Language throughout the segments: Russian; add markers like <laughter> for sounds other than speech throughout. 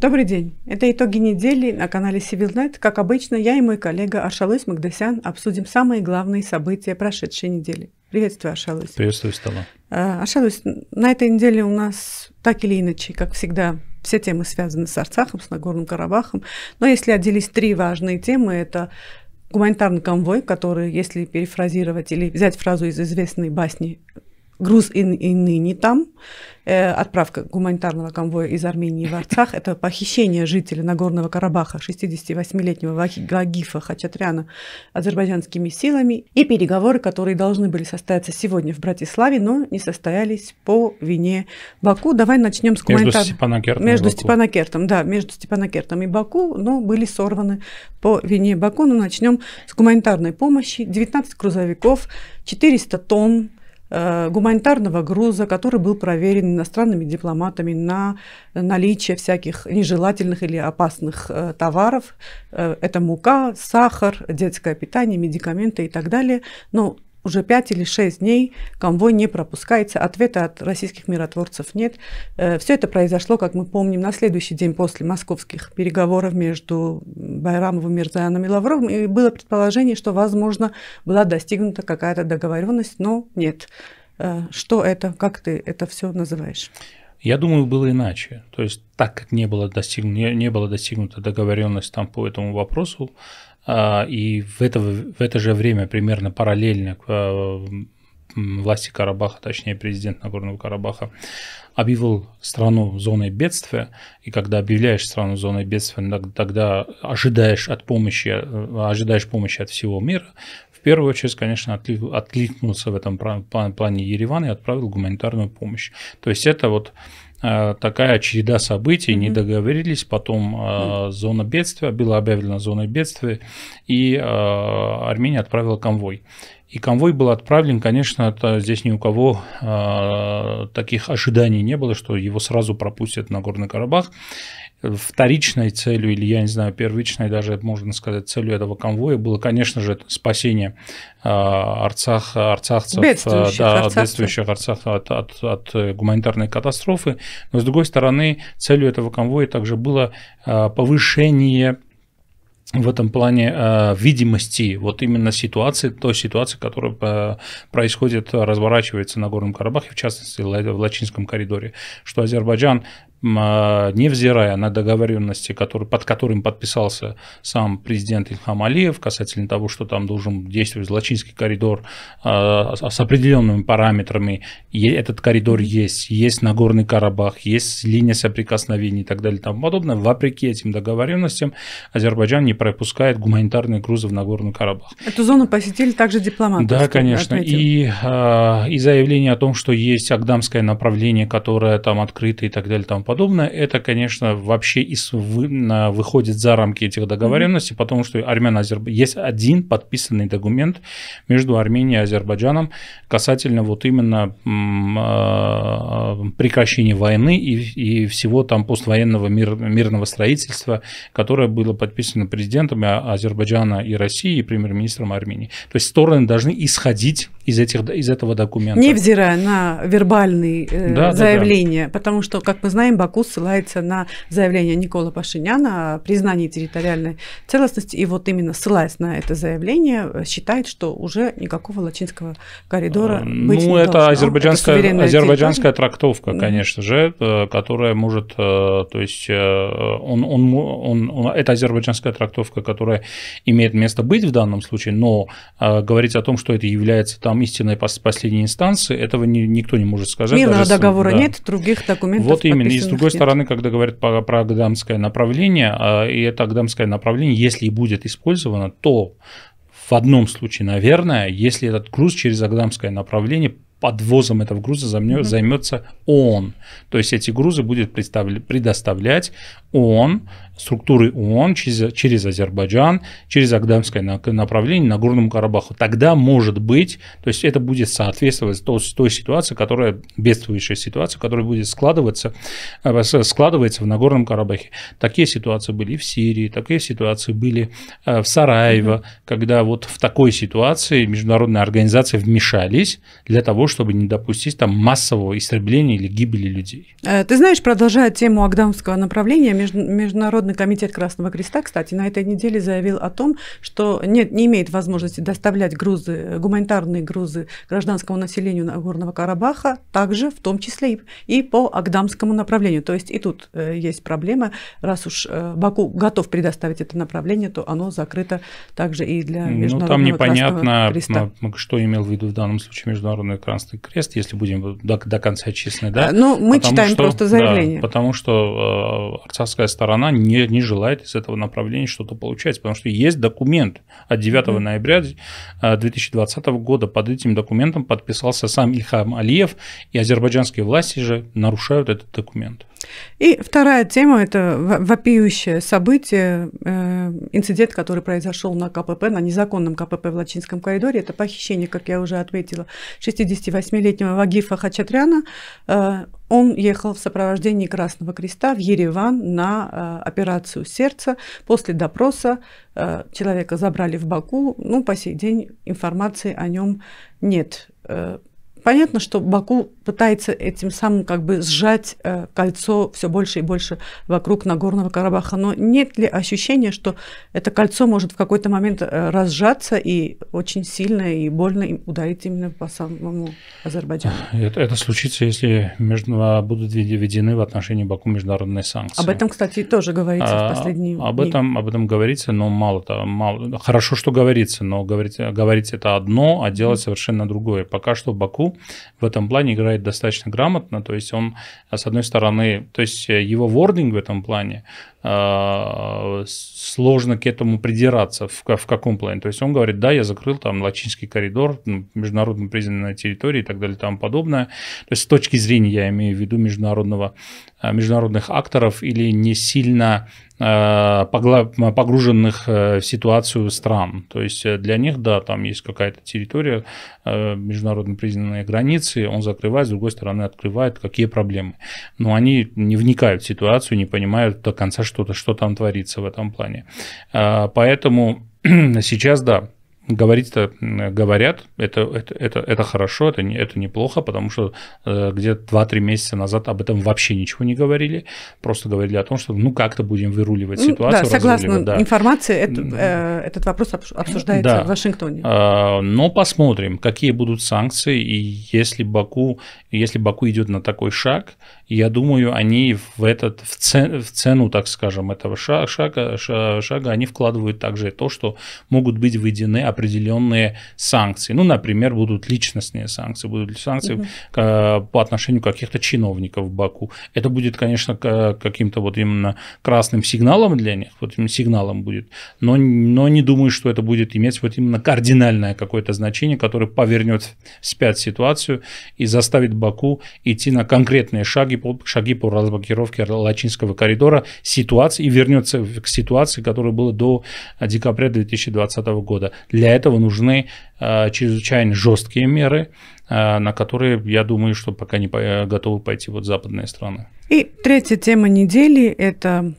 Добрый день. Это итоги недели на канале CivilNet. Как обычно, я и мой коллега Аршалыс Магдасян обсудим самые главные события прошедшей недели. Приветствую, Аршалыс. Приветствую, Стала. Э, Аршалыс, на этой неделе у нас так или иначе, как всегда, все темы связаны с Арцахом, с Нагорным Карабахом. Но если отделись три важные темы, это гуманитарный конвой, который, если перефразировать или взять фразу из известной басни груз и, и ныне там. Э, отправка гуманитарного конвоя из Армении в Арцах – это похищение жителя Нагорного Карабаха, 68-летнего Вагифа Хачатряна, азербайджанскими силами и переговоры, которые должны были состояться сегодня в Братиславе, но не состоялись по вине Баку. Давай начнем с гуманитарного. Между Степанакертом Между Баку. Степанакертом, да, между Степанакертом и Баку, но были сорваны по вине Баку. Но начнем с гуманитарной помощи. 19 грузовиков, 400 тонн Э, гуманитарного груза, который был проверен иностранными дипломатами на наличие всяких нежелательных или опасных э, товаров. Э, это мука, сахар, детское питание, медикаменты и так далее. Но уже пять или шесть дней конвой не пропускается, ответа от российских миротворцев нет. Все это произошло, как мы помним, на следующий день после московских переговоров между Байрамовым, Мирзаяном и Лавровым, и было предположение, что, возможно, была достигнута какая-то договоренность, но нет. Э, что это, как ты это все называешь? Я думаю, было иначе. То есть так как не было, достигнуто, не, не было достигнута договоренность там по этому вопросу, а, и в это, в это же время примерно параллельно э, власти Карабаха, точнее президент Нагорного Карабаха, объявил страну зоной бедствия, и когда объявляешь страну зоной бедствия, тогда ожидаешь от помощи, э, ожидаешь помощи от всего мира, в первую очередь, конечно, откликнулся в этом плане Ереван и отправил гуманитарную помощь. То есть это вот Э, такая череда событий, mm-hmm. не договорились, потом mm-hmm. зона бедствия, была объявлена зона бедствия, и э, Армения отправила конвой. И конвой был отправлен, конечно, это здесь ни у кого э, таких ожиданий не было, что его сразу пропустят на Горный Карабах вторичной целью, или, я не знаю, первичной даже, можно сказать, целью этого конвоя было, конечно же, спасение а, Арцах, арцахцев, бедствующих, да, арцахцев. бедствующих арцахцев от, от, от гуманитарной катастрофы. Но, с другой стороны, целью этого конвоя также было а, повышение в этом плане э, видимости вот именно ситуации, той ситуации, которая э, происходит, разворачивается на Горном Карабахе, в частности в Лачинском коридоре, что Азербайджан э, невзирая на договоренности, который, под которым подписался сам президент Ильхам Алиев касательно того, что там должен действовать Лачинский коридор э, с определенными параметрами, и этот коридор есть, есть Нагорный Карабах, есть линия соприкосновений и так далее и тому подобное, вопреки этим договоренностям Азербайджан не пропускает гуманитарные грузы в Нагорный Карабах. Эту зону посетили также дипломаты. Да, конечно. И, э, и заявление о том, что есть Агдамское направление, которое там открыто и так далее и тому подобное, это, конечно, вообще из, вы, на, выходит за рамки этих договоренностей, mm-hmm. потому что армян есть один подписанный документ между Арменией и Азербайджаном касательно вот именно а, прекращения войны и, и всего там поствоенного мир, мирного строительства, которое было подписано президентом президентами а-, Азербайджана и России и премьер-министром Армении. То есть стороны должны исходить из, этих, из этого документа. Невзирая на вербальные э, да, заявления, да, да. потому что, как мы знаем, Баку ссылается на заявление Никола Пашиняна о признании территориальной целостности, и вот именно ссылаясь на это заявление, э, считает, что уже никакого латинского коридора ну, быть Ну, это должно. азербайджанская, это азербайджанская трактовка, конечно же, э, которая может, то есть он, он, он, он, это азербайджанская трактовка, которая имеет место быть в данном случае, но говорить о том, что это является там законом истинной последней инстанции, этого ни, никто не может сказать. Мирного договора да. нет, других документов Вот именно. И с другой нет. стороны, когда говорят про, про Агдамское направление, а, и это Агдамское направление, если и будет использовано, то в одном случае, наверное, если этот груз через Агдамское направление подвозом этого груза займет, mm займется ООН. То есть эти грузы будет предоставлять ООН, структуры ООН через, через Азербайджан, через Агдамское направление на Горном Карабаху. Тогда может быть, то есть это будет соответствовать той, той ситуации, которая, бедствующая ситуация, которая будет складываться, э, складывается в Нагорном Карабахе. Такие ситуации были в Сирии, такие ситуации были э, в Сараево, mm когда вот в такой ситуации международные организации вмешались для того, чтобы не допустить там массового истребления или гибели людей. Э, ты знаешь, продолжая тему Агдамского направления, Международный комитет Красного Креста, кстати, на этой неделе заявил о том, что нет, не имеет возможности доставлять грузы, э, гуманитарные грузы гражданскому населению Нагорного Карабаха, также в том числе и, и по Агдамскому направлению. То есть и тут э, есть проблема, раз уж э, Баку готов предоставить это направление, то оно закрыто также и для Международного Ну там непонятно, Креста. что имел в виду в данном случае Международный христианский крест, если будем до, до конца честны, да? Э, ну, мы потому читаем что, просто заявление. Да, потому что э, арцахская сторона не, не желает из этого направления что-то получать, потому что есть документ от 9 mm-hmm. ноября 2020 э, года, под этим документом подписался сам Ильхам Алиев, и азербайджанские власти же нарушают этот документ. И вторая тема – это вопиющее событие, э, инцидент, который произошел на КПП, на незаконном КПП в Лачинском коридоре. Это похищение, как я уже отметила, 60 58-летнего Вагифа Хачатряна. Э, он ехал в сопровождении Красного Креста в Ереван на э, операцию сердца. После допроса э, человека забрали в Баку. Ну, по сей день информации о нем нет. Понятно, что Баку пытается этим самым как бы сжать э, кольцо все больше и больше вокруг Нагорного Карабаха, но нет ли ощущения, что это кольцо может в какой-то момент э, разжаться и очень сильно и больно им ударить именно по самому Азербайджану? Э, это, это случится, если между, а, будут введены в отношении Баку международные санкции. Об этом, кстати, тоже говорится а, в последние об дни. Этом, об этом говорится, но мало, -то, мало. Хорошо, что говорится, но говорить, говорить это одно, а делать mm -hmm. совершенно другое. Пока что Баку в этом плане играет достаточно грамотно. То есть он, а, с одной стороны, то есть э, его вординг в этом плане а, сложно к этому придираться в, в каком плане. То есть он говорит, да, я закрыл там латинский коридор, международно признанная территория и так далее и тому подобное. То есть с точки зрения, я имею в виду, международного, а, международных акторов или не сильно Э, погруженных э, в ситуацию стран. То есть э, для них, да, там есть какая-то территория международно признанные границы, он закрывает, с другой стороны открывает, какие проблемы. Но они не вникают в ситуацию, не понимают до конца что-то, что там творится в этом плане. Поэтому <clears throat> сейчас, да, говорить-то говорят, это, это, это, это хорошо, это, не, это неплохо, потому что э, где-то 2-3 месяца назад об этом вообще ничего не говорили, просто говорили о том, что ну как-то будем выруливать ну, ситуацию. Да, согласно да. информации, это, э, этот вопрос обсуждается да. в Вашингтоне. Э, но посмотрим, какие будут санкции, и если Баку, если Баку идет на такой шаг, я думаю, они в, этот, в, цен, в цену, так скажем, этого шага, шага, они вкладывают также то, что могут быть введены определенные санкции. Ну, например, будут личностные санкции, будут санкции угу. uh по отношению каких-то чиновников в Баку. Это будет, конечно, каким-то вот именно красным сигналом для них, вот именно сигналом будет, но, но не думаю, что это будет иметь вот именно кардинальное какое-то значение, которое повернет вспять ситуацию и заставит Баку идти на конкретные шаги шаги по разблокировке Лачинского коридора ситуации и вернется к ситуации, которая была до э, декабря 2020 года. Для этого нужны э, чрезвычайно жесткие меры, э, на которые, я думаю, что пока не по- э, готовы пойти вот западные страны. И третья тема недели – это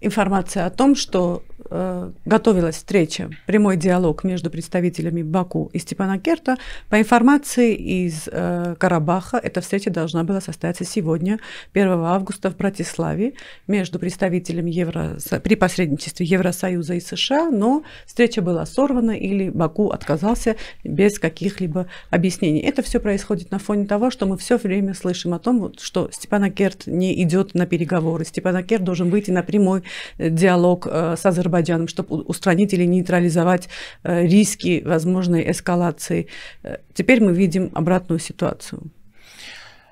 информация о том, что Э, готовилась встреча, прямой диалог между представителями Баку и Степана Керта По информации из э, Карабаха, эта встреча должна была состояться сегодня, 1 августа в Братиславе, между представителями Евро... при посредничестве Евросоюза и США, но встреча была сорвана или Баку отказался без каких-либо объяснений. Это все происходит на фоне того, что мы все время слышим о том, что Керт не идет на переговоры, Керт должен выйти на прямой э, диалог с Азербайджаном Азербайджаном, чтобы устранить или нейтрализовать э, риски возможной эскалации. Э, теперь мы видим обратную ситуацию.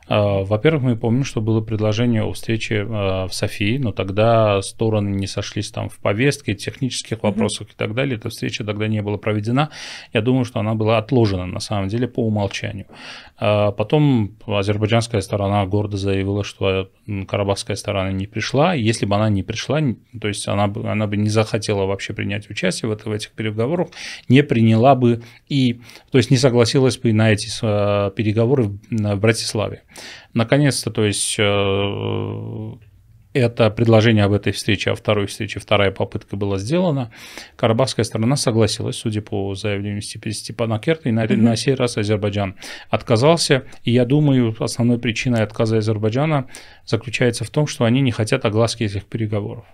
А, во-первых, мы помним, что было предложение о встрече а, в Софии, но тогда стороны не сошлись там в повестке, технических вопросах mm-hmm. и так далее. Эта встреча тогда не была проведена. Я думаю, что она была отложена на самом деле по умолчанию. А потом азербайджанская сторона гордо заявила, что карабахская сторона не пришла. Если бы она не пришла, то есть она бы, она бы не захотела вообще принять участие в, это, в этих переговорах, не приняла бы и, то есть не согласилась бы на эти переговоры в Братиславе. Наконец-то, то есть э, это предложение об этой встрече, о второй встрече, вторая попытка была сделана. Карабахская сторона согласилась, судя по заявлению Степана Керта, и на, mm-hmm. на сей раз Азербайджан отказался. И я думаю, основной причиной отказа Азербайджана заключается в том, что они не хотят огласки этих переговоров.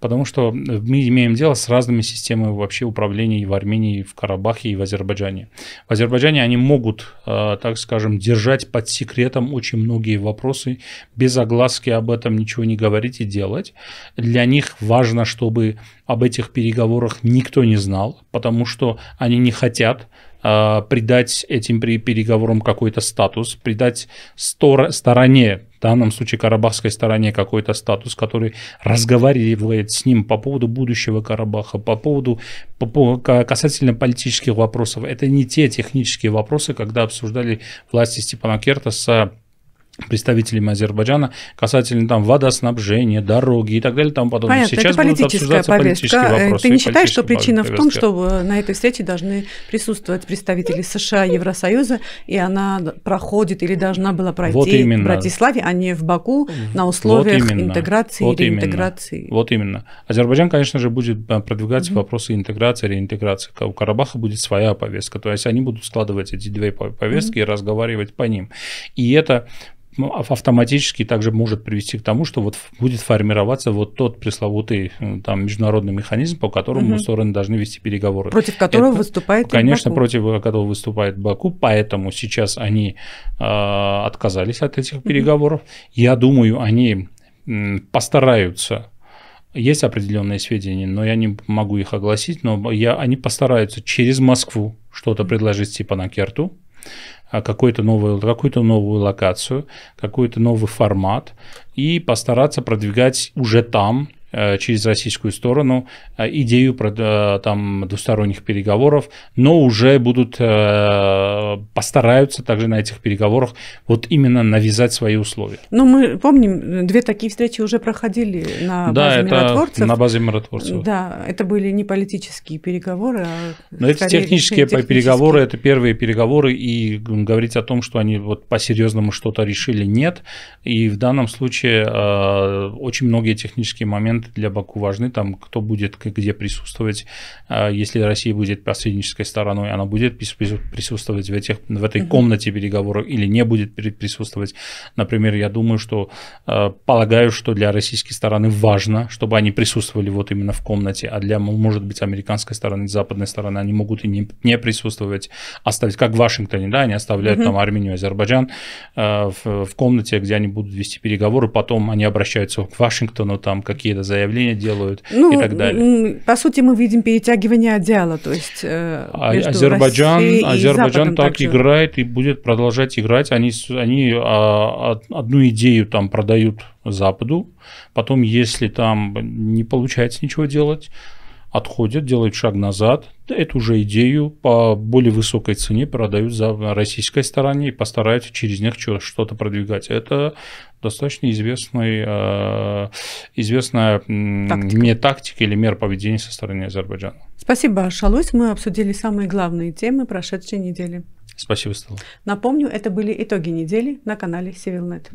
Потому что мы имеем дело с разными системами вообще управления и в Армении, и в Карабахе, и в Азербайджане. В Азербайджане они могут, э, так скажем, держать под секретом очень многие вопросы, без огласки об этом ничего не говорить говорить и делать. Для них важно, чтобы об этих переговорах никто не знал, потому что они не хотят э, придать этим переговорам какой-то статус, придать стор- стороне, в данном случае карабахской стороне какой-то статус, который разговаривает с ним по поводу будущего Карабаха, по поводу по, по, касательно политических вопросов. Это не те технические вопросы, когда обсуждали власти Степана Керта с представителями Азербайджана касательно там водоснабжения, дороги и так далее, там потом Понятно, сейчас это будут повестка. Э, ты не считаешь, что причина в том, что на этой встрече должны присутствовать представители США, Евросоюза, и она проходит или должна была пройти вот именно. в Братиславе, а не в Баку на условиях вот именно. интеграции вот или интеграции? Вот именно. Азербайджан, конечно же, будет э, продвигать mm-hmm. вопросы интеграции, реинтеграции. У Карабаха будет своя повестка, то есть они будут складывать эти две повестки mm-hmm. и разговаривать по ним. И это ну, а автоматически также может привести к тому, что вот будет формироваться вот тот пресловутый э, там международный механизм, по которому угу. стороны должны вести переговоры. Против которого Это, выступает Конечно, Баку. против которого выступает Баку, поэтому сейчас они э, отказались от этих угу. переговоров. Я думаю, они постараются есть определенные сведения, но я не могу их огласить, но я, они постараются через Москву что-то предложить типа на а, какую-то новую, какую-то новую локацию, какой-то новый формат и постараться продвигать уже там Э, через российскую сторону э, идею про, э, там, двусторонних переговоров, но уже будут постараются также на этих переговорах вот именно навязать свои условия. Но ну, мы помним, две такие встречи уже проходили на базе да, это миротворцев. на базе миротворцев. Да, это были не политические переговоры, а но это технические, технические переговоры, это первые переговоры, и говорить о том, что они вот по-серьезному что-то решили, нет. И в данном случае очень многие технические моменты моменты для Баку важны, там, кто будет где присутствовать. А если Россия будет посреднической стороной, она будет присутствовать в, этих, в этой комнате переговоров или не будет присутствовать. Например, я думаю, что а, полагаю, что для российской стороны важно, чтобы они присутствовали вот именно в комнате, а для, может быть, американской стороны, западной стороны они могут и не, не присутствовать, оставить, как в Вашингтоне, да, они оставляют там Армению, Азербайджан а, в, в комнате, где они будут вести переговоры, потом они обращаются к Вашингтону, там какие-то заявления делают ну, и так далее. По сути, мы видим перетягивание одеяла, то есть э, а между Азербайджан, Россией Азербайджан так также. играет и будет продолжать играть. Они, они а, одну идею там продают Западу, потом, если там не получается ничего делать, отходят, делают шаг назад, эту же идею по более высокой цене продают за российской стороне и постараются через них что-то продвигать. Это достаточно известный, э, известная тактика. не тактика или мера поведения со стороны Азербайджана. Спасибо, Шалусь. Мы обсудили самые главные темы прошедшей недели. Спасибо, Стелла. Напомню, это были итоги недели на канале Севилнет.